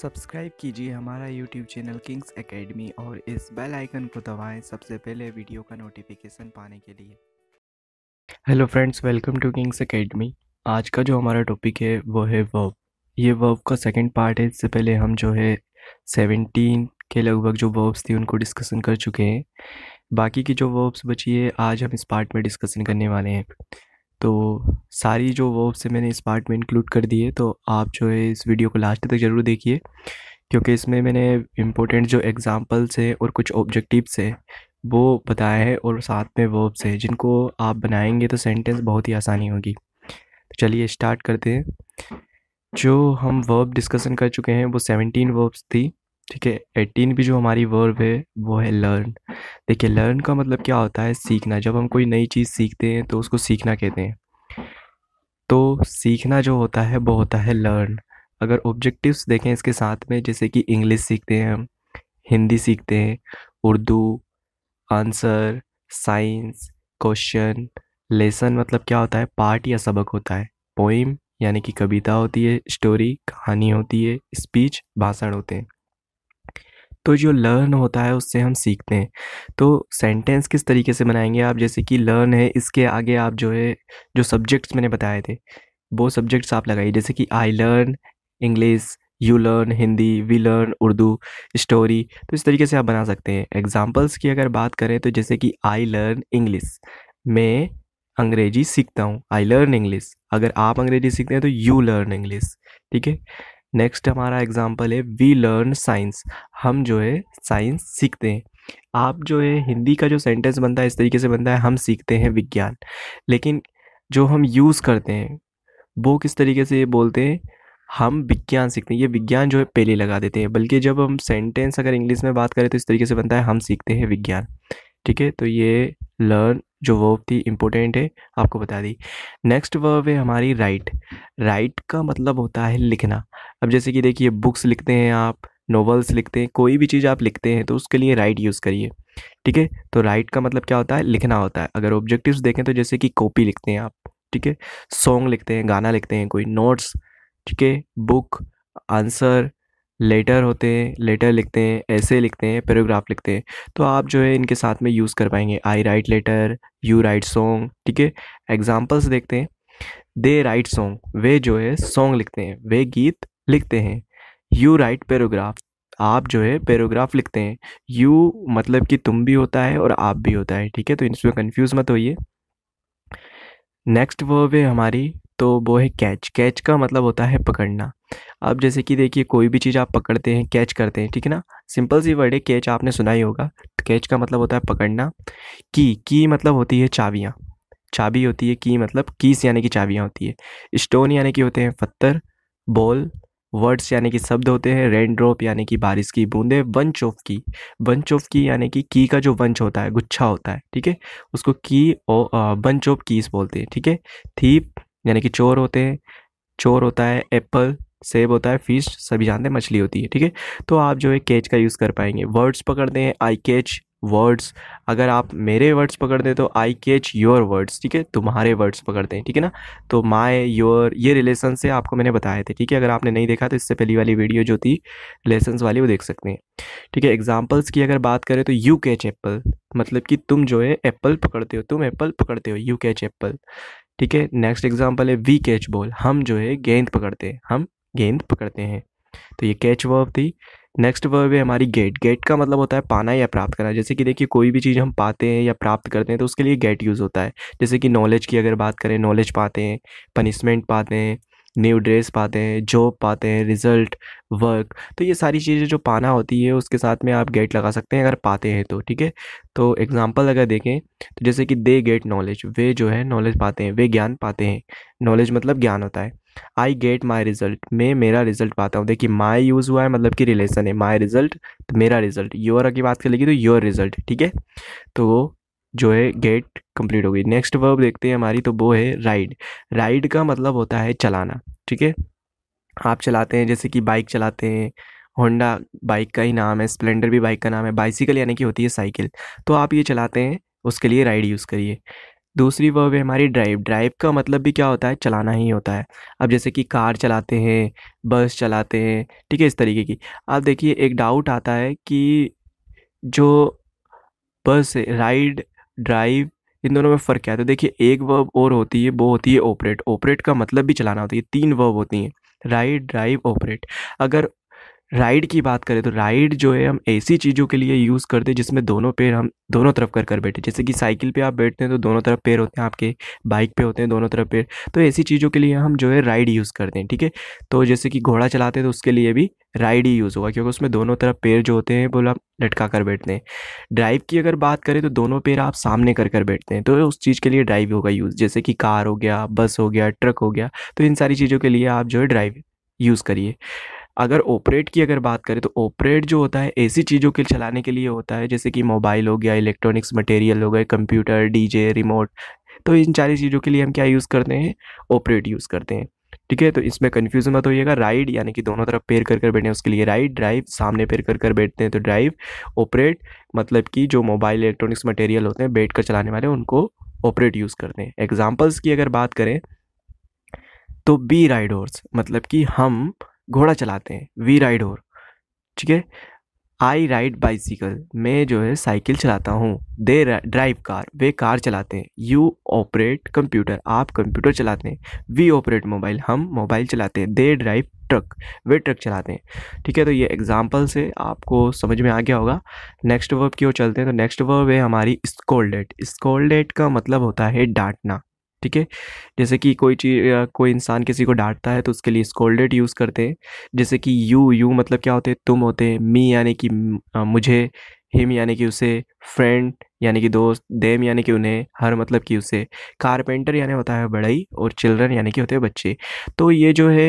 subscribe कीजिए हमारा YouTube channel Kings academy और इस बेल आइकन को दबाएं सबसे पहले वीडियो का नोटिफिकेशन पाने के लिए hello friends welcome to Kings Academy आज का जो हमारा टॉपिक है वो है वर्ब ये वर्ब का सेकंड पार्ट है इससे पहले हम जो है सेवेंटीन के लगभग जो वर्ब्स थी उनको डिस्कसन कर चुके हैं बाकी की जो वर्ब्स बची है आज हम इस पार्ट में डिस्कसन करने वाले हैं तो सारी जो वर्ब्स मैंने इस पार्ट में इंक्लूड कर दिए तो आप जो है इस वीडियो को लास्ट तक ज़रूर देखिए क्योंकि इसमें मैंने इम्पोर्टेंट जो एग्ज़ाम्पल्स हैं और कुछ ऑब्जेक्टिव्स हैं वो बताया है और साथ में वर्ब्स हैं जिनको आप बनाएंगे तो सेंटेंस बहुत ही आसानी होगी तो चलिए स्टार्ट करते हैं जो हम वर्ब डिस्कशन कर चुके हैं वो सेवनटीन वर्ब्स थी ठीक है एटीन भी जो हमारी वर्ब है वो है लर्न देखिए लर्न का मतलब क्या होता है सीखना जब हम कोई नई चीज़ सीखते हैं तो उसको सीखना कहते हैं तो सीखना जो होता है वो होता है लर्न अगर ऑब्जेक्टिव्स देखें इसके साथ में जैसे कि इंग्लिश सीखते हैं हम हिंदी सीखते हैं Urdu answer science question lesson मतलब क्या होता है पार्ट या सबक होता है पोइम यानी कि कविता होती है स्टोरी कहानी होती है स्पीच भाषण होते हैं तो जो लर्न होता है उससे हम सीखते हैं तो सेंटेंस किस तरीके से बनाएंगे आप जैसे कि लर्न है इसके आगे आप जो है जो सब्जेक्ट्स मैंने बताए थे वो सब्जेक्ट्स आप लगाइए जैसे कि I learn English you learn Hindi we learn Urdu story तो इस तरीके से आप बना सकते हैं एग्जाम्पल्स की अगर बात करें तो जैसे कि आई लर्न इंग्लिश मैं अंग्रेजी सीखता हूँ आई लर्न इंग्लिश अगर आप अंग्रेजी सीखते हैं तो यू लर्न इंग्लिश ठीक है नेक्स्ट हमारा एग्जाम्पल है वी लर्न साइंस हम जो है साइंस सीखते हैं आप जो है हिंदी का जो सेंटेंस बनता है इस तरीके से बनता है हम सीखते हैं विज्ञान लेकिन जो हम यूज़ करते हैं वो किस तरीके से ये बोलते हैं हम विज्ञान सीखते हैं ये विज्ञान जो है पहले लगा देते हैं बल्कि जब हम सेंटेंस अगर इंग्लिश में बात करें तो इस तरीके से बनता है हम सीखते हैं विज्ञान ठीक है तो ये लर्न जो वर्ब थी इम्पोर्टेंट है आपको बता दी नेक्स्ट वर्ब है हमारी राइट राइट का मतलब होता है लिखना अब जैसे कि देखिए बुक्स लिखते हैं आप नोवेल्स लिखते हैं कोई भी चीज़ आप लिखते हैं तो उसके लिए राइट यूज़ करिए ठीक है तो राइट का मतलब क्या होता है लिखना होता है अगर ऑब्जेक्टिव्स देखें तो जैसे कि कॉपी लिखते हैं आप ठीक है सॉन्ग लिखते हैं गाना लिखते हैं कोई नोट्स ठीक है बुक आंसर लेटर होते हैं लेटर लिखते हैं ऐसे लिखते हैं पैराग्राफ लिखते हैं तो आप जो है इनके साथ में यूज़ कर पाएंगे I write letter you write song ठीक है एग्जाम्पल्स देखते हैं दे राइट सॉन्ग वे जो है सॉन्ग लिखते हैं वे गीत लिखते हैं यू राइट पैराग्राफ आप जो है पैराग्राफ लिखते हैं यू मतलब कि तुम भी होता है और आप भी होता है ठीक है तो इसमें कंफ्यूज मत होइए नेक्स्ट वर्ब है हमारी तो वो है कैच कैच का मतलब होता है पकड़ना अब जैसे कि देखिए कोई भी चीज़ आप पकड़ते हैं कैच करते हैं ठीक है ना सिंपल सी वर्ड है कैच आपने सुना ही होगा कैच का मतलब होता है पकड़ना की की मतलब होती है चाबियाँ चाबी होती है की मतलब कीस यानी कि चाबियाँ होती है स्टोन यानी कि होते हैं पत्थर बॉल वर्ड्स यानी कि शब्द होते हैं रेन ड्रॉप यानी कि बारिश की बूंदें वंच ऑफ की वंच ऑफ की यानी कि की का जो वंच होता है गुच्छा होता है ठीक है उसको की और वंच ऑफ कीस बोलते हैं ठीक है थीप यानी कि चोर होते हैं चोर होता है एप्पल सेब होता है फिश सभी जानते हैं मछली होती है ठीक है तो आप जो है कैच का यूज़ कर पाएंगे वर्ड्स पकड़ते हैं आई कैच वर्ड्स अगर आप मेरे वर्ड्स पकड़ते हैं तो आई कैच योर वर्ड्स ठीक है तुम्हारे वर्ड्स पकड़ते हैं ठीक है ना तो माई योर ये रिलेशन से आपको मैंने बताए थे ठीक है अगर आपने नहीं देखा तो इससे पहली वाली वीडियो जो थी रिलेशन वाली वो देख सकते हैं ठीक है एग्जाम्पल्स की अगर बात करें तो यू कैच एप्पल मतलब कि तुम जो है एप्पल पकड़ते हो तुम एप्पल पकड़ते हो यू कैच एप्पल ठीक है नेक्स्ट एग्जाम्पल है वी कैच बॉल हम जो है गेंद पकड़ते हैं हम गेंद पकड़ते हैं तो ये कैच वर्ब थी नेक्स्ट वर्ब है हमारी गेट गेट का मतलब होता है पाना या प्राप्त करना जैसे कि देखिए कोई भी चीज़ हम पाते हैं या प्राप्त करते हैं तो उसके लिए गेट यूज़ होता है जैसे कि नॉलेज की अगर बात करें नॉलेज पाते हैं पनिशमेंट पाते हैं न्यू ड्रेस पाते हैं जॉब पाते हैं रिज़ल्ट वर्क तो ये सारी चीज़ें जो पाना होती है उसके साथ में आप गेट लगा सकते हैं अगर पाते हैं तो ठीक है तो एग्ज़ाम्पल अगर देखें तो जैसे कि दे गेट नॉलेज वे जो है नॉलेज पाते हैं वे ज्ञान पाते हैं नॉलेज मतलब ज्ञान होता है आई गेट माई रिजल्ट मैं मेरा रिजल्ट पाता हूँ देखिए माई यूज़ हुआ है मतलब कि रिलेशन है माई रिजल्ट तो मेरा रिजल्ट योर की बात कर लेगी तो योर रिजल्ट ठीक है तो वो जो है गेट कंप्लीट हो गई नेक्स्ट वर्ब देखते हैं हमारी तो वो है राइड राइड का मतलब होता है चलाना ठीक है आप चलाते हैं जैसे कि बाइक चलाते हैं होंडा बाइक का ही नाम है स्प्लेंडर भी बाइक का नाम है बाइसिकल यानी कि होती है साइकिल तो आप ये चलाते हैं उसके लिए राइड यूज़ करिए दूसरी वर्ब है हमारी ड्राइव ड्राइव का मतलब भी क्या होता है चलाना ही होता है अब जैसे कि कार चलाते हैं बस चलाते हैं ठीक है इस तरीके की अब देखिए एक डाउट आता है कि जो बस राइड ड्राइव इन दोनों में फ़र्क क्या है तो देखिए एक वर्ब और होती है वो होती है ऑपरेट ऑपरेट का मतलब भी चलाना होता है तीन वर्ब होती हैं राइड ड्राइव ऑपरेट अगर राइड की बात करें तो राइड जो है हम ऐसी चीज़ों के लिए यूज़ करते हैं जिसमें दोनों पैर हम दोनों तरफ कर कर बैठे जैसे कि साइकिल पे आप बैठते हैं तो दोनों तरफ पैर होते हैं आपके बाइक पे होते हैं दोनों तरफ पैर तो ऐसी चीज़ों के लिए हम जो है राइड यूज़ करते हैं ठीक है तो जैसे कि घोड़ा चलाते हैं तो उसके लिए भी राइड ही यूज़ होगा क्योंकि उसमें दोनों तरफ पैर जो होते हैं बोला लटका कर बैठते हैं ड्राइव की अगर बात करें तो दोनों पैर आप सामने कर कर बैठते हैं तो उस चीज़ के लिए ड्राइव होगा यूज़ जैसे कि कार हो गया बस हो गया ट्रक हो गया तो इन सारी चीज़ों के लिए आप जो है ड्राइव यूज़ करिए अगर ऑपरेट की अगर बात करें तो ऑपरेट जो होता है ऐसी चीज़ों के चलाने के लिए होता है जैसे कि मोबाइल हो गया इलेक्ट्रॉनिक्स मटेरियल हो गए कंप्यूटर डीजे रिमोट तो इन सारी चीज़ों के लिए हम क्या यूज़ करते हैं ऑपरेट यूज़ करते हैं ठीक है तो इसमें कन्फ्यूजन मत होइएगा राइड यानी कि दोनों तरफ पेयर कर कर बैठे उसके लिए राइड ड्राइव सामने पेयर कर कर बैठते हैं तो ड्राइव ऑपरेट मतलब कि जो मोबाइल इलेक्ट्रॉनिक्स मटेरियल होते हैं बैठ कर चलाने वाले उनको ऑपरेट यूज़ करते हैं एग्जाम्पल्स की अगर बात करें तो बी राइड हॉर्स मतलब कि हम घोड़ा चलाते हैं वी राइड और ठीक है आई राइड बाइसिकल मैं जो है साइकिल चलाता हूँ दे ड्राइव कार वे कार चलाते हैं यू ऑपरेट कंप्यूटर आप कंप्यूटर चलाते हैं वी ऑपरेट मोबाइल हम मोबाइल चलाते हैं दे ड्राइव ट्रक वे ट्रक चलाते हैं ठीक है तो ये एग्जाम्पल से आपको समझ में आ गया होगा नेक्स्ट वर्ब की ओर चलते हैं तो नेक्स्ट वर्ब है हमारी स्कोल डेट का मतलब होता है डांटना ठीक है जैसे कि कोई चीज कोई इंसान किसी को डांटता है तो उसके लिए स्कोल्डेड यूज़ करते हैं जैसे कि यू यू मतलब क्या होते हैं तुम होते हैं मी यानी कि मुझे हिम यानी कि उसे फ्रेंड यानी कि दोस्त देम यानी कि उन्हें हर मतलब कि उसे कारपेंटर यानी होता है बड़ाई और चिल्ड्रन यानी कि होते हैं बच्चे तो ये जो है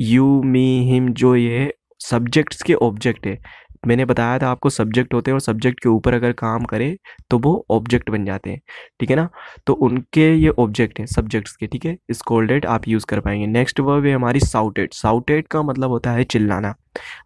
यू मी हिम जो ये सब्जेक्ट्स के ऑब्जेक्ट है मैंने बताया था आपको सब्जेक्ट होते हैं और सब्जेक्ट के ऊपर अगर काम करें तो वो ऑब्जेक्ट बन जाते हैं ठीक है ना तो उनके ये ऑब्जेक्ट हैं सब्जेक्ट्स के ठीक है स्कोल्डेड आप यूज़ कर पाएंगे नेक्स्ट वर्ब है हमारी साउटेड साउटेड का मतलब होता है चिल्लाना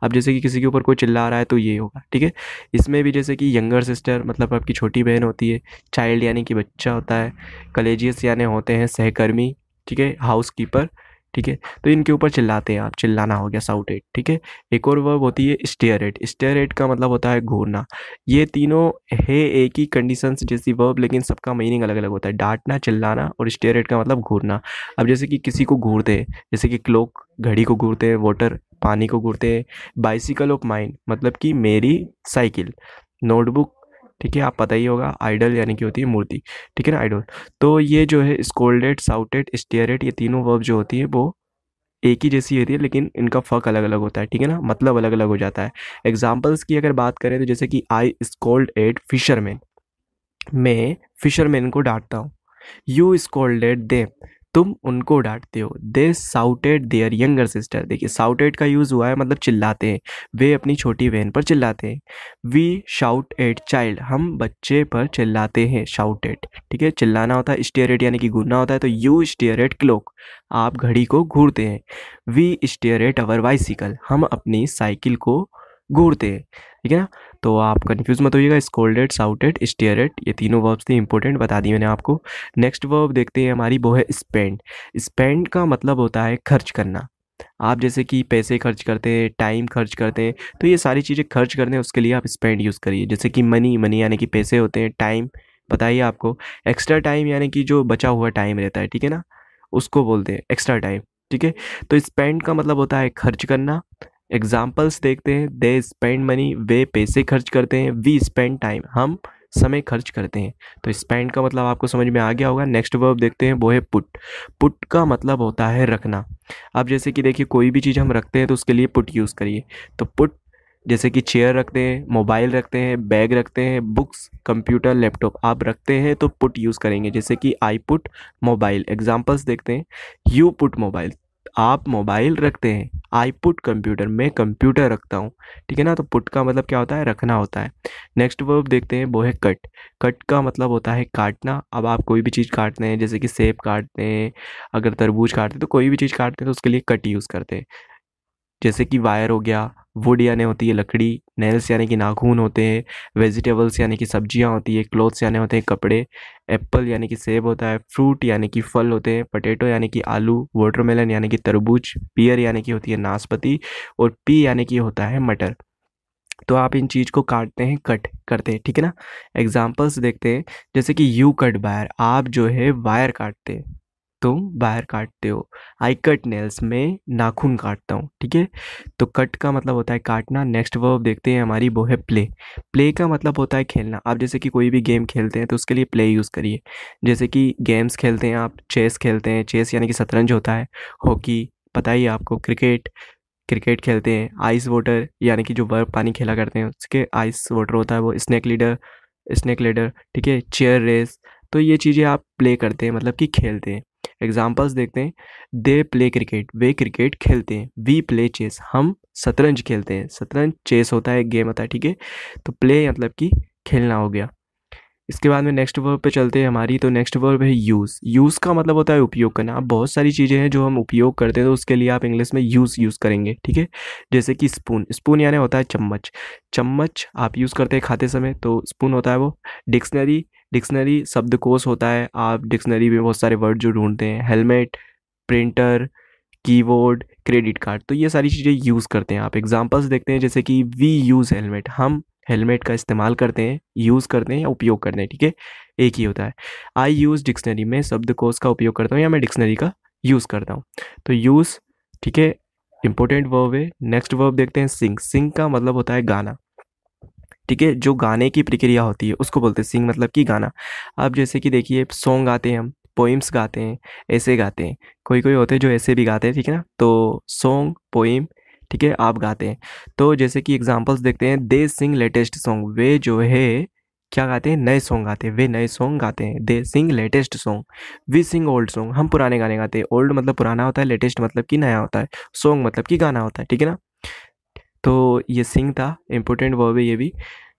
अब जैसे कि किसी के ऊपर कोई चिल्ला रहा है तो ये होगा ठीक है इसमें भी जैसे कि यंगर सिस्टर मतलब आपकी छोटी बहन होती है चाइल्ड यानी कि बच्चा होता है कलेजियस यानी होते हैं सहकर्मी ठीक है हाउस कीपर ठीक है तो इनके ऊपर चिल्लाते हैं आप चिल्लाना हो गया साउट एट ठीक है एक और वर्ब होती है स्टेयर एट स्टेयर एट का मतलब होता है घूरना ये तीनों है एक ही कंडीशन जैसी वर्ब लेकिन सबका मीनिंग अलग अलग होता है डांटना चिल्लाना और स्टेयर एट का मतलब घूरना अब जैसे कि किसी को घूरते हैं जैसे कि क्लोक घड़ी को घूरते हैं वाटर पानी को घूरते हैं बाइसिकल ऑफ माइंड मतलब कि मेरी साइकिल नोटबुक ठीक है आप पता ही होगा आइडल यानी कि होती है मूर्ति ठीक है ना आइडल तो ये जो है स्कोल्डेड साउटेड स्टेरेट ये तीनों वर्ब जो होती है वो एक ही जैसी होती है लेकिन इनका फ़र्क अलग अलग होता है ठीक है ना मतलब अलग अलग हो जाता है एग्जाम्पल्स की अगर बात करें तो जैसे कि आई स्कोल्ड एड फिशरमैन मैं फिशरमैन को डांटता हूँ यू स्कोल्डेड देम तुम उनको डांटते हो they shouted their younger sister देखिए साउटेड का यूज़ हुआ है मतलब चिल्लाते हैं वे अपनी छोटी बहन पर चिल्लाते हैं वी शाउट एट चाइल्ड हम बच्चे पर चिल्लाते हैं शाउटेड ठीक है चिल्लाना होता है स्टेयर यानी कि घूरना होता है तो यू स्टेयर क्लोक आप घड़ी को घूरते हैं वी स्टेयर अवर बाइसिकल हम अपनी साइकिल को घूरते हैं ठीक है ना तो आप कन्फ्यूज़ मत होइएगा स्कोल्डेड साउटेड स्टेयरेड ये तीनों वर्ब्स थे इंपॉर्टेंट बता दी मैंने आपको नेक्स्ट वर्ब देखते हैं हमारी वो है स्पेंड स्पेंड का मतलब होता है खर्च करना आप जैसे कि पैसे खर्च करते हैं टाइम खर्च करते हैं तो ये सारी चीज़ें खर्च करते हैं उसके लिए आप स्पेंड यूज़ करिए जैसे कि मनी मनी यानी कि पैसे होते हैं टाइम बताइए आपको एक्स्ट्रा टाइम यानी कि जो बचा हुआ टाइम रहता है ठीक है ना उसको बोलते हैं एक्स्ट्रा टाइम ठीक है तो स्पेंड का मतलब होता है खर्च करना एग्जाम्पल्स देखते हैं दे स्पेंड मनी वे पैसे खर्च करते हैं वी स्पेंड टाइम हम समय खर्च करते हैं तो स्पेंड का मतलब आपको समझ में आ गया होगा नेक्स्ट वर्ब देखते हैं वो है पुट पुट का मतलब होता है रखना अब जैसे कि देखिए कोई भी चीज़ हम रखते हैं तो उसके लिए पुट यूज़ करिए तो पुट जैसे कि चेयर रखते हैं मोबाइल रखते हैं बैग रखते हैं बुक्स कंप्यूटर लैपटॉप आप रखते हैं तो पुट यूज़ करेंगे जैसे कि आई पुट मोबाइल एग्जाम्पल्स देखते हैं यू पुट मोबाइल आप मोबाइल रखते हैं आई पुट कंप्यूटर मैं कंप्यूटर रखता हूँ ठीक है ना तो पुट का मतलब क्या होता है रखना होता है नेक्स्ट वर्ब देखते हैं वो है कट कट का मतलब होता है काटना अब आप कोई भी चीज़ काटते हैं जैसे कि सेब काटते हैं अगर तरबूज काटते हैं तो कोई भी चीज़ काटते हैं तो उसके लिए कट यूज़ करते हैं जैसे कि वायर हो गया वुड यानी होती है लकड़ी नेल्स यानी कि नाखून होते हैं वेजिटेबल्स यानी कि सब्जियां होती है क्लोथ्स यानी होते हैं कपड़े एप्पल यानी कि सेब होता है फ्रूट यानी कि फल होते हैं पटेटो यानी कि आलू वाटरमेलन यानी कि तरबूज पियर यानी कि होती है नाशपति और पी यानी कि होता है मटर तो आप इन चीज़ को काटते हैं कट करते हैं ठीक है ना एग्जाम्पल्स देखते हैं जैसे कि यू कट वायर आप जो है वायर काटते हैं तुम बाहर काटते हो आई कट नेल्स में नाखून काटता हूँ ठीक है तो कट का मतलब होता है काटना नेक्स्ट वर्ब देखते हैं हमारी वो है प्ले प्ले का मतलब होता है खेलना आप जैसे कि कोई भी गेम खेलते हैं तो उसके लिए प्ले यूज़ करिए जैसे कि गेम्स खेलते हैं आप चेस खेलते हैं चेस यानी कि शतरंज होता है हॉकी पता ही आपको क्रिकेट क्रिकेट खेलते हैं आइस वाटर यानी कि जो बर्फ़ पानी खेला करते हैं उसके आइस वाटर होता है वो स्नैक लीडर स्नैक लीडर ठीक है चेयर रेस तो ये चीज़ें आप प्ले करते हैं मतलब कि खेलते हैं एग्जाम्पल्स देखते हैं दे प्ले क्रिकेट वे क्रिकेट खेलते हैं वी प्ले चेस हम शतरंज खेलते हैं शतरंज चेस होता है एक गेम होता है ठीक है तो प्ले मतलब कि खेलना हो गया इसके बाद में नेक्स्ट वर्ब पे चलते हैं हमारी तो नेक्स्ट वर्ब है यूज़ यूज़ का मतलब होता है उपयोग करना आप बहुत सारी चीज़ें हैं जो हम उपयोग करते हैं तो उसके लिए आप इंग्लिश में यूज़ यूज़ करेंगे ठीक है जैसे कि स्पून स्पून यानी होता है चम्मच चम्मच आप यूज़ करते हैं खाते समय तो स्पून होता है वो डिक्शनरी डिक्शनरी शब्दकोश होता है आप डिक्शनरी में बहुत सारे वर्ड जो ढूंढते हैं helmet printer keyboard credit card तो ये सारी चीज़ें यूज़ करते हैं आप एग्जांपल्स देखते हैं जैसे कि वी यूज़ हेलमेट हम हेलमेट का इस्तेमाल करते हैं यूज़ करते हैं या उपयोग करते हैं ठीक है एक ही होता है आई यूज़ डिक्शनरी में शब्दकोश का उपयोग करता हूँ या मैं डिक्शनरी का यूज़ करता हूँ तो यूज़ ठीक है इंपॉर्टेंट वर्ब है नेक्स्ट वर्ब देखते हैं सिंग सिंग का मतलब होता है गाना ठीक है जो गाने की प्रक्रिया होती है उसको बोलते हैं सिंग मतलब कि गाना आप जैसे कि देखिए सॉन्ग गाते हैं हम पोइम्स गाते हैं ऐसे गाते हैं कोई कोई होते हैं जो ऐसे भी गाते हैं ठीक है ना तो सॉन्ग पोइम ठीक है आप गाते हैं तो जैसे कि एग्जाम्पल्स देखते हैं दे सिंग लेटेस्ट सॉन्ग वे जो है क्या गाते हैं नए सॉन्ग गाते हैं वे नए सॉन्ग गाते हैं they sing latest song we sing old song हम पुराने गाने गाते हैं ओल्ड मतलब पुराना होता है लेटेस्ट मतलब कि नया होता है सॉन्ग मतलब कि गाना होता है ठीक है ना तो ये सिंग था इंपॉर्टेंट वर्ब है ये भी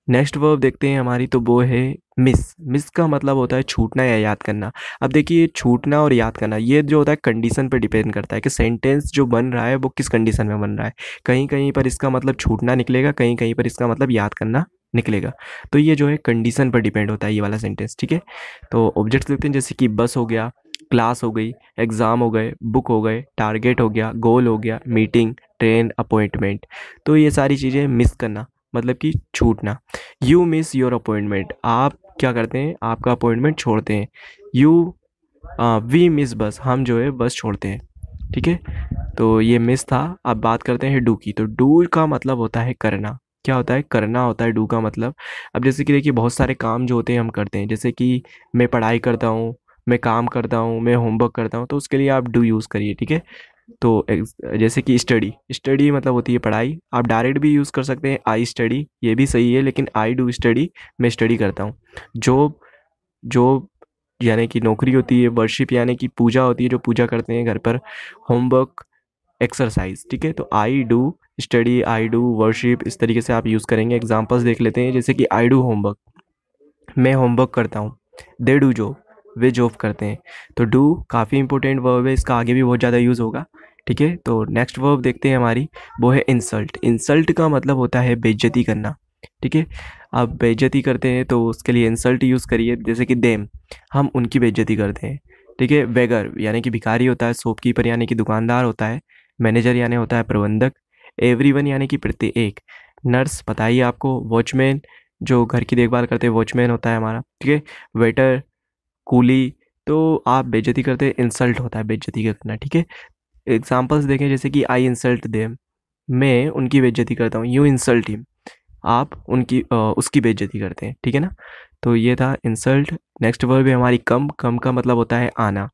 नेक्स्ट वर्ब देखते हैं हमारी तो वो है मिस मिस का मतलब होता है छूटना या याद करना अब देखिए छूटना और याद करना ये जो होता है कंडीशन पर डिपेंड करता है कि सेंटेंस जो बन रहा है वो किस कंडीशन में बन रहा है कहीं कहीं पर इसका मतलब छूटना निकलेगा कहीं कहीं पर इसका मतलब याद करना निकलेगा तो ये जो है कंडीशन पर डिपेंड होता है ये वाला सेंटेंस ठीक है तो ऑब्जेक्ट्स देखते हैं जैसे कि बस हो गया क्लास हो गई एग्ज़ाम हो गए बुक हो गए टारगेट हो गया गोल हो गया मीटिंग ट्रेन अपॉइंटमेंट तो ये सारी चीज़ें मिस करना मतलब कि छूटना यू मिस योर अपॉइंटमेंट आप क्या करते हैं आपका अपॉइंटमेंट छोड़ते हैं यू वी मिस बस हम जो है बस छोड़ते हैं ठीक है तो ये मिस था अब बात करते हैं डू की तो डू का मतलब होता है करना क्या होता है करना होता है डू का मतलब अब जैसे कि देखिए बहुत सारे काम जो होते हैं हम करते हैं जैसे कि मैं पढ़ाई करता हूँ मैं काम करता हूँ मैं होमवर्क करता हूँ तो उसके लिए आप डू यूज़ करिए ठीक है तो जैसे कि स्टडी स्टडी मतलब होती है पढ़ाई आप डायरेक्ट भी यूज़ कर सकते हैं आई स्टडी ये भी सही है लेकिन आई डू स्टडी मैं स्टडी करता हूँ जॉब जॉब यानी कि नौकरी होती है वर्शिप यानी कि पूजा होती है जो पूजा करते हैं घर पर होमवर्क एक्सरसाइज ठीक है तो I do study I do worship इस तरीके से आप यूज़ करेंगे एग्जाम्पल्स देख लेते हैं जैसे कि आई डू होमवर्क मैं होमवर्क करता हूँ दे डू जॉब वे जॉब करते हैं तो डू काफ़ी इंपॉर्टेंट वर्ब है इसका आगे भी बहुत ज़्यादा यूज़ होगा ठीक है तो नेक्स्ट वर्ब देखते हैं हमारी वो है इंसल्ट इंसल्ट का मतलब होता है बेज्जती करना ठीक है आप बेज्जती करते हैं तो उसके लिए इंसल्ट यूज़ करिए जैसे कि देम हम उनकी बेज्जती करते हैं ठीक है वेगर यानी कि भिखारी होता है सोप कीपर यानी कि दुकानदार होता है मैनेजर यानी होता है प्रबंधक वन यानी कि प्रत्येक नर्स पता ही आपको वॉचमैन जो घर की देखभाल करते हैं वॉचमैन होता है हमारा ठीक है वेटर कूली तो आप बेज्जती करते इंसल्ट होता है बेज्जती करना ठीक है एग्जाम्पल्स देखें जैसे कि आई इंसल्ट दे मैं उनकी बेज्जती करता हूँ यू इंसल्ट हिम आप उनकी आ, उसकी बेज्जती करते हैं ठीक है ना तो ये था इंसल्ट नेक्स्ट वर्ब है हमारी कम कम का मतलब होता है आना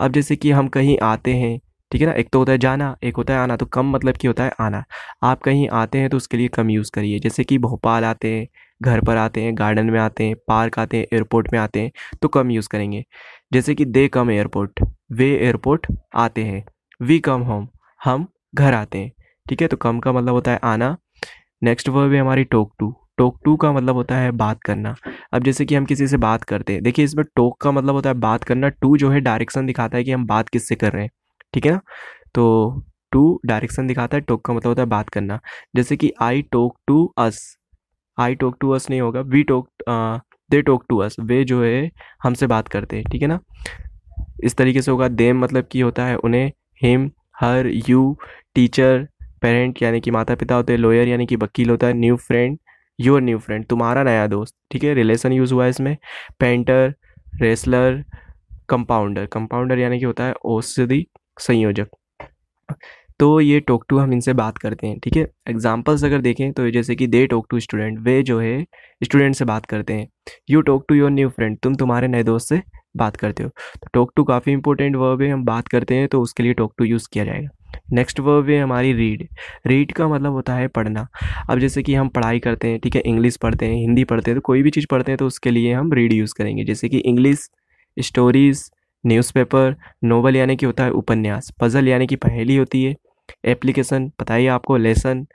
अब जैसे कि हम कहीं आते हैं ठीक है ना एक तो होता है जाना एक होता है आना तो कम मतलब कि होता है आना आप कहीं आते हैं तो उसके लिए कम यूज़ करिए जैसे कि भोपाल आते हैं घर पर आते हैं गार्डन में आते हैं पार्क आते हैं एयरपोर्ट में आते हैं तो कम यूज़ करेंगे जैसे कि दे कम एयरपोर्ट वे एयरपोर्ट आते हैं वी कम होम हम घर आते हैं ठीक है तो कम का मतलब होता है आना नेक्स्ट वर्ब है हमारी टोक टू टोक टू का मतलब होता है बात करना अब जैसे कि हम किसी से बात करते हैं देखिए इसमें टोक का मतलब होता है बात करना टू जो है डायरेक्शन दिखाता है कि हम बात किससे कर रहे हैं ठीक है ना तो टू डायरेक्शन दिखाता है टोक का मतलब होता है बात करना जैसे कि आई टोक to us I Tonk to us नहीं होगा we Tonk they Tonk to us वे जो है हमसे बात करते हैं ठीक है ना इस तरीके से होगा देम मतलब की होता है उन्हें him her you teacher parent यानी कि माता पिता होते हैं लॉयर यानी कि वकील होता है new friend your new friend तुम्हारा नया दोस्त ठीक है रिलेशन यूज़ हुआ है इसमें पेंटर रेसलर कंपाउंडर कंपाउंडर यानी कि होता है औषधि संयोजक तो ये टॉक टू हम इनसे बात करते हैं ठीक है एग्जाम्पल्स अगर देखें तो जैसे कि दे टॉक टू स्टूडेंट वे जो है स्टूडेंट से बात करते हैं you talk to your new friend तुम तुम्हारे नए दोस्त से बात करते हो तो टॉक टू काफ़ी इंपॉर्टेंट वर्ब है हम बात करते हैं तो उसके लिए टॉक टू यूज़ किया जाएगा नेक्स्ट वर्ब है हमारी रीड रीड का मतलब होता है पढ़ना अब जैसे कि हम पढ़ाई करते हैं ठीक है इंग्लिश पढ़ते हैं हिंदी पढ़ते हैं तो कोई भी चीज़ पढ़ते हैं तो उसके लिए हम रीड यूज़ करेंगे जैसे कि इंग्लिश स्टोरीज़ न्यूज़पेपर नोवल यानी कि होता है उपन्यास पज़ल यानी कि पहेली होती है एप्लीकेशन पता ही आपको लेसन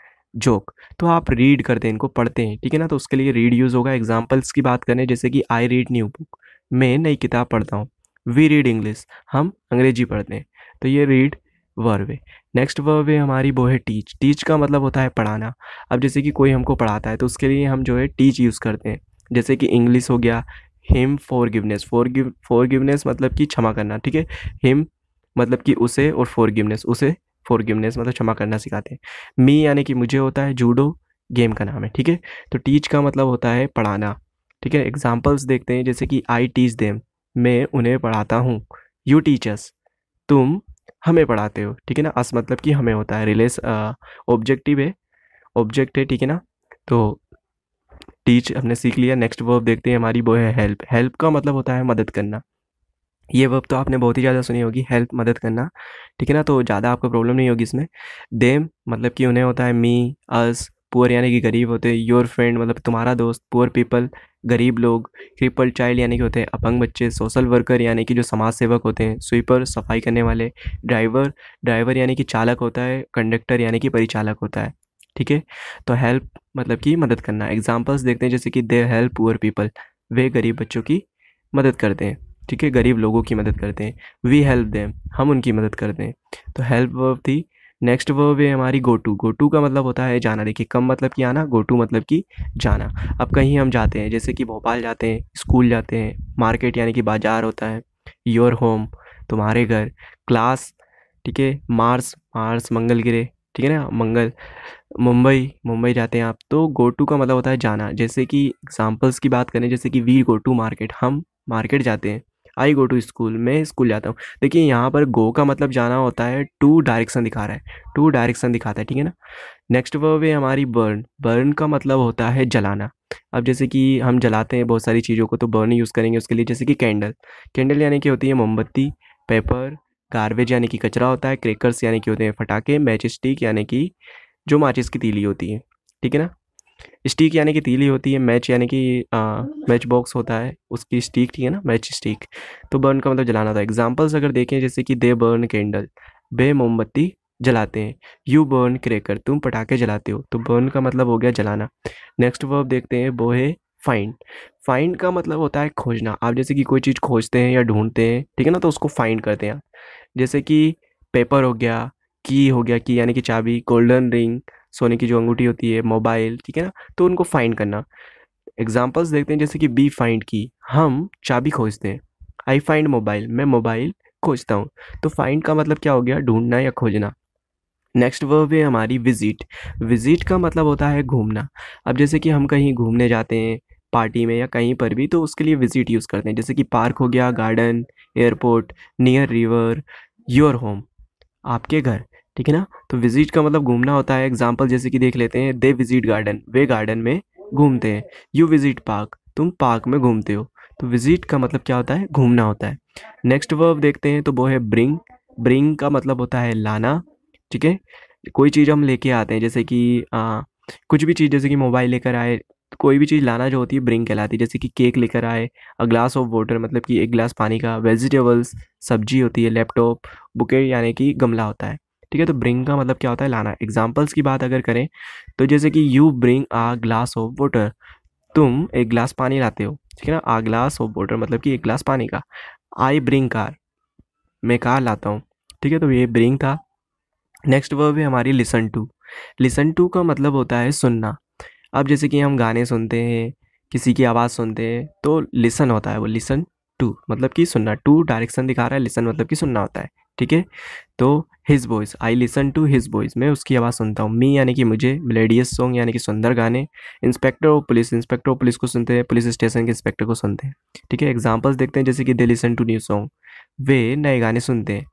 जोक तो आप रीड करते हैं इनको पढ़ते हैं ठीक है ना तो उसके लिए रीड यूज़ होगा एग्जाम्पल्स की बात करें जैसे कि आई रीड न्यू बुक मैं नई किताब पढ़ता हूँ वी रीड इंग्लिश हम अंग्रेजी पढ़ते हैं तो ये रीड वर्व है नेक्स्ट वर्व है हमारी वो है टीच टीच का मतलब होता है पढ़ाना अब जैसे कि कोई हमको पढ़ाता है तो उसके लिए हम जो है टीच यूज़ करते हैं जैसे कि इंग्लिश हो गया him forgiveness forgive forgiveness मतलब कि क्षमा करना ठीक है हिम मतलब कि उसे और फॉर गिवनेस उसे फॉर गिवनेस मतलब क्षमा करना सिखाते हैं मी यानी कि मुझे होता है जूडो गेम का नाम है ठीक है तो टीच का मतलब होता है पढ़ाना ठीक है एग्जाम्पल्स देखते हैं जैसे कि आई टीच देम मैं उन्हें पढ़ाता हूँ यू टीचर्स तुम हमें पढ़ाते हो ठीक है ना अस मतलब कि हमें होता है रिलेस ऑब्जेक्टिव है ऑब्जेक्ट है ठीक है ना तो टीच हमने सीख लिया नेक्स्ट वर्ब देखते हैं हमारी वो है हेल्प हेल्प का मतलब होता है मदद करना ये वर्ब तो आपने बहुत ही ज़्यादा सुनी होगी हेल्प मदद करना ठीक है ना तो ज़्यादा आपको प्रॉब्लम नहीं होगी इसमें देम मतलब कि उन्हें होता है मी अस पुअर यानी कि गरीब होते हैं योर फ्रेंड मतलब तुम्हारा दोस्त पुअर पीपल गरीब लोग क्रिपल चाइल्ड यानी कि होते हैं अपंग बच्चे सोशल वर्कर यानी कि जो समाज सेवक होते हैं स्वीपर सफाई करने वाले ड्राइवर ड्राइवर यानी कि चालक होता है कंडक्टर यानी कि परिचालक होता है ठीक है तो हेल्प मतलब कि मदद करना एग्जाम्पल्स देखते हैं जैसे कि दे हेल्प पुअर पीपल वे गरीब बच्चों की मदद करते हैं ठीक है गरीब लोगों की मदद करते हैं वी हेल्प देम हम उनकी मदद करते हैं तो हेल्प वर्ब थी नेक्स्ट वर्ब है हमारी गो टू गो टू का मतलब होता है जाना देखिए कम मतलब कि आना गो टू मतलब कि जाना अब कहीं हम जाते हैं जैसे कि भोपाल जाते हैं स्कूल जाते हैं मार्केट यानी कि बाजार होता है योर होम तुम्हारे घर क्लास ठीक है मार्स मार्स मंगल ग्रह ठीक है ना मंगल मुंबई मुंबई जाते हैं आप तो गो टू का मतलब होता है जाना जैसे कि एग्जाम्पल्स की बात करें जैसे कि वी गो टू मार्केट हम मार्केट जाते हैं आई गो टू स्कूल मैं स्कूल जाता हूँ देखिए यहाँ पर गो का मतलब जाना होता है टू डायरेक्शन दिखा रहा है टू डायरेक्शन दिखाता है ठीक है ना नेक्स्ट वर्ब है हमारी बर्न बर्न का मतलब होता है जलाना अब जैसे कि हम जलाते हैं बहुत सारी चीज़ों को तो बर्न यूज़ करेंगे उसके लिए जैसे कि कैंडल कैंडल यानी कि होती है मोमबत्ती पेपर गार्बेज यानी कि कचरा होता है क्रेकर्स यानी कि होते हैं फटाखे मैच स्टिक यानी कि जो माचिस की तीली होती है ठीक है ना स्टिक यानी कि तीली होती है मैच यानी कि मैच बॉक्स होता है उसकी स्टिक ठीक है ना मैच स्टिक तो बर्न का मतलब जलाना था एग्जाम्पल्स अगर देखें जैसे कि दे बर्न कैंडल बे मोमबत्ती जलाते हैं यू बर्न क्रेकर तुम पटाखे जलाते हो तो बर्न का मतलब हो गया जलाना नेक्स्ट वर्ब देखते हैं वो है फाइंड फाइंड का मतलब होता है खोजना आप जैसे कि कोई चीज़ खोजते हैं या ढूंढते हैं ठीक है ना तो उसको फाइंड करते हैं आप जैसे कि पेपर हो गया की हो गया की यानी कि चाबी गोल्डन रिंग सोने की जो अंगूठी होती है मोबाइल ठीक है ना तो उनको फाइंड करना एग्जाम्पल्स देखते हैं जैसे कि बी फाइंड की हम चाबी खोजते हैं आई फाइंड मोबाइल मैं मोबाइल खोजता हूँ तो फाइंड का मतलब क्या हो गया ढूंढना या खोजना नेक्स्ट वर्ब है हमारी विजिट विजिट का मतलब होता है घूमना अब जैसे कि हम कहीं घूमने जाते हैं पार्टी में या कहीं पर भी तो उसके लिए विजिट यूज़ करते हैं जैसे कि पार्क हो गया garden airport near river your home आपके घर ठीक है ना तो विजिट का मतलब घूमना होता है एग्जाम्पल जैसे कि देख लेते हैं दे विजिट गार्डन वे गार्डन में घूमते हैं यू विजिट पार्क तुम पार्क में घूमते हो तो विजिट का मतलब क्या होता है घूमना होता है नेक्स्ट वर्ब देखते हैं तो वो है ब्रिंग ब्रिंग का मतलब होता है लाना ठीक है कोई चीज़ हम लेके आते हैं जैसे कि आ, कुछ भी चीज़ जैसे कि मोबाइल लेकर आए कोई भी चीज़ लाना जो होती है ब्रिंग कहलाती है जैसे कि केक लेकर आए अ ग्लास ऑफ वाटर मतलब कि एक ग्लास पानी का वेजिटेबल्स सब्जी होती है लैपटॉप बुके यानी कि गमला होता है ठीक है तो ब्रिंग का मतलब क्या होता है लाना एग्जाम्पल्स की बात अगर करें तो जैसे कि you bring a glass of water तुम एक ग्लास पानी लाते हो ठीक है ना आ ग्लास ऑफ वाटर मतलब कि एक ग्लास पानी का आई ब्रिंग कार मैं कार लाता हूँ ठीक है तो ये ब्रिंग था नेक्स्ट वर्ब है हमारी लिसन टू लिसन टू का मतलब होता है सुनना अब जैसे कि हम गाने सुनते हैं किसी की आवाज़ सुनते हैं तो लिसन होता है वो लिसन टू मतलब कि सुनना टू डायरेक्शन दिखा रहा है लिसन मतलब कि सुनना होता है ठीक है तो his voice I listen to his voice मैं उसकी आवाज़ सुनता हूँ मी यानी कि मुझे मिलेडियस सॉन्ग यानी कि सुंदर गाने इंस्पेक्टर और पुलिस इंस्पेक्टर और पुलिस को सुनते हैं पुलिस स्टेशन के इंस्पेक्टर को सुनते हैं ठीक है एग्जाम्पल्स देखते हैं जैसे कि they listen to new song वे नए गाने सुनते हैं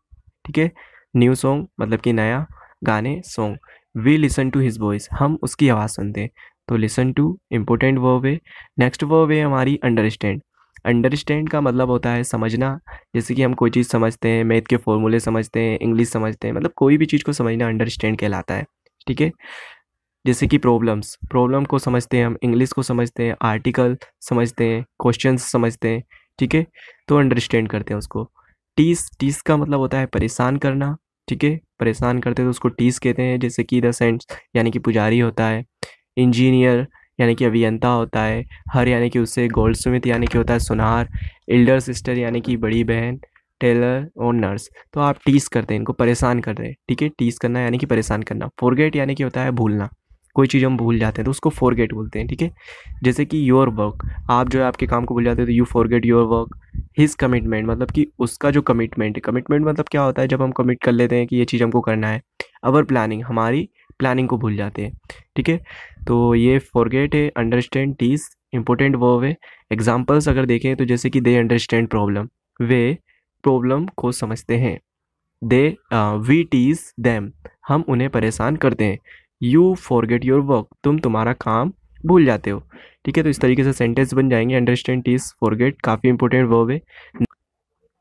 ठीक है न्यू सॉन्ग मतलब कि नया गाने song we listen to his voice हम उसकी आवाज़ सुनते हैं तो लिसन टू इम्पोर्टेंट वर्व है नेक्स्ट वर्व है हमारी अंडरस्टैंड अंडरस्टैंड का मतलब होता है समझना जैसे कि हम कोई चीज़ समझते हैं मैथ के फॉर्मूले समझते हैं इंग्लिश समझते हैं मतलब कोई भी चीज़ को समझना अंडरस्टैंड कहलाता है ठीक है जैसे कि प्रॉब्लम्स प्रॉब्लम को समझते हैं हम इंग्लिश को समझते हैं आर्टिकल समझते हैं क्वेश्चन समझते हैं ठीक है तो अंडरस्टैंड करते हैं उसको टीस टीस का मतलब होता है परेशान करना ठीक है परेशान करते हैं तो उसको टीस कहते हैं जैसे कि द सेंट्स यानी कि पुजारी होता है इंजीनियर यानी कि अभियंता होता है हर यानी कि उससे गोल्ड स्मिथ यानी कि होता है सुनार एल्डर सिस्टर यानी कि बड़ी बहन टेलर और नर्स तो आप टीस करते हैं इनको परेशान रहे हैं ठीक है टीस करना यानी कि परेशान करना फोरगेट यानी कि होता है भूलना कोई चीज़ हम भूल जाते हैं तो उसको फोरगेट बोलते हैं ठीक है जैसे कि योर वर्क आप जो है आपके काम को भूल जाते हो तो you forget your work his commitment मतलब कि उसका जो कमिटमेंट है कमिटमेंट मतलब क्या होता है जब हम कमिट कर लेते हैं कि ये चीज़ हमको करना है अवर प्लानिंग हमारी प्लानिंग को भूल जाते हैं ठीक है तो ये फॉरगेट है अंडरस्टैंड टीज इंपॉर्टेंट वर्व है एग्जाम्पल्स अगर देखें तो जैसे कि दे अंडरस्टैंड प्रॉब्लम वे प्रॉब्लम को समझते हैं दे वी टीज दैम हम उन्हें परेशान करते हैं यू फॉरगेट योर वर्क तुम तुम्हारा काम भूल जाते हो ठीक है तो इस तरीके से सेंटेंस बन जाएंगे अंडरस्टैंड टीज फॉरगेट काफ़ी इंपॉर्टेंट वर्ब है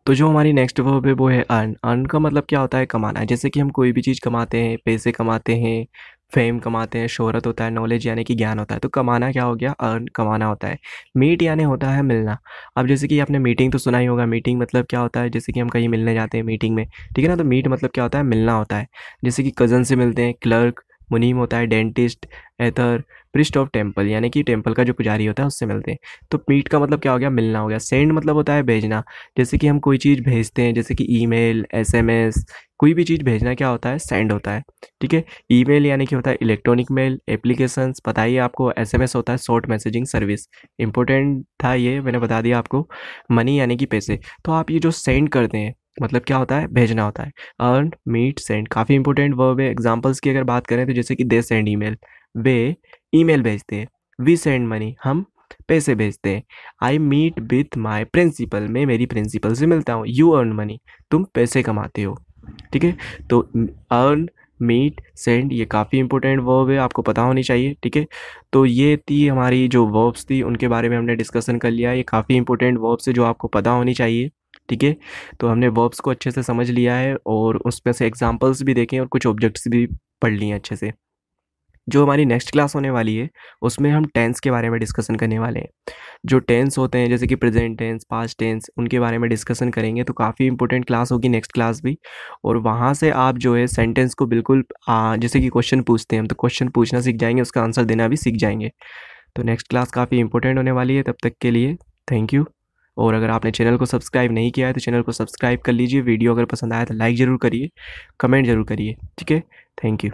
तो जो हमारी नेक्स्ट वर्ब है वो है अर्न अर्न का मतलब क्या होता है कमाना जैसे कि हम कोई भी चीज़ कमाते हैं पैसे कमाते हैं फेम कमाते हैं शोहरत होता है नॉलेज यानी कि ज्ञान होता है तो कमाना क्या हो गया अर्न कमाना होता है मीट यानी होता है मिलना अब जैसे कि आपने मीटिंग तो सुना ही होगा मीटिंग मतलब क्या होता है जैसे कि हम कहीं मिलने जाते हैं मीटिंग में ठीक है ना तो मीट मतलब क्या होता है मिलना होता है जैसे कि कज़न से मिलते हैं क्लर्क मुनीम होता है डेंटिस्ट एथर प्रिस्ट ऑफ टेम्पल यानी कि टेम्पल का जो पुजारी होता है उससे मिलते हैं तो पीट का मतलब क्या हो गया मिलना हो गया सेंड मतलब होता है भेजना जैसे कि हम कोई चीज़ भेजते हैं जैसे कि ईमेल एसएमएस कोई भी चीज़ भेजना क्या होता है सेंड होता है ठीक है ईमेल यानी कि होता है इलेक्ट्रॉनिक मेल एप्लीकेशंस पता ही आपको एसएमएस होता है शॉर्ट मैसेजिंग सर्विस इंपॉर्टेंट था ये मैंने बता दिया आपको मनी यानी कि पैसे तो आप ये जो सेंड करते हैं मतलब क्या होता है भेजना होता है अर्न मीट सेंड काफ़ी इंपॉर्टेंट वर्ब है एग्जाम्पल्स की अगर बात करें तो जैसे कि दे सेंड ई वे ई भेजते हैं वी सेंड मनी हम पैसे भेजते हैं I meet with my principal मैं मेरी प्रिंसिपल से मिलता हूँ यू अर्न मनी तुम पैसे कमाते हो ठीक है तो अर्न मीट सेंड ये काफ़ी इंपॉर्टेंट वर्ब है आपको पता होनी चाहिए ठीक है तो ये थी हमारी जो वर्ब्स थी उनके बारे में हमने डिस्कसन कर लिया ये काफ़ी इंपॉर्टेंट वर्ब्स है जो आपको पता होनी चाहिए ठीक है तो हमने वर्ब्स को अच्छे से समझ लिया है और उसमें से एग्जाम्पल्स भी देखें और कुछ ऑब्जेक्ट्स भी पढ़ लिए अच्छे से जो हमारी नेक्स्ट क्लास होने वाली है उसमें हम टेंस के बारे में डिस्कशन करने वाले हैं जो टेंस होते हैं जैसे कि प्रेजेंट टेंस पास्ट टेंस उनके बारे में डिस्कशन करेंगे तो काफ़ी इंपॉर्टेंट क्लास होगी नेक्स्ट क्लास भी और वहाँ से आप जो है सेंटेंस को बिल्कुल आ, जैसे कि क्वेश्चन पूछते हैं हम तो क्वेश्चन पूछना सीख जाएंगे उसका आंसर देना भी सीख जाएंगे तो नेक्स्ट क्लास काफ़ी इंपॉर्टेंट होने वाली है तब तक के लिए थैंक यू और अगर आपने चैनल को सब्सक्राइब नहीं किया है तो चैनल को सब्सक्राइब कर लीजिए वीडियो अगर पसंद आया तो लाइक ज़रूर करिए कमेंट ज़रूर करिए ठीक है थैंक यू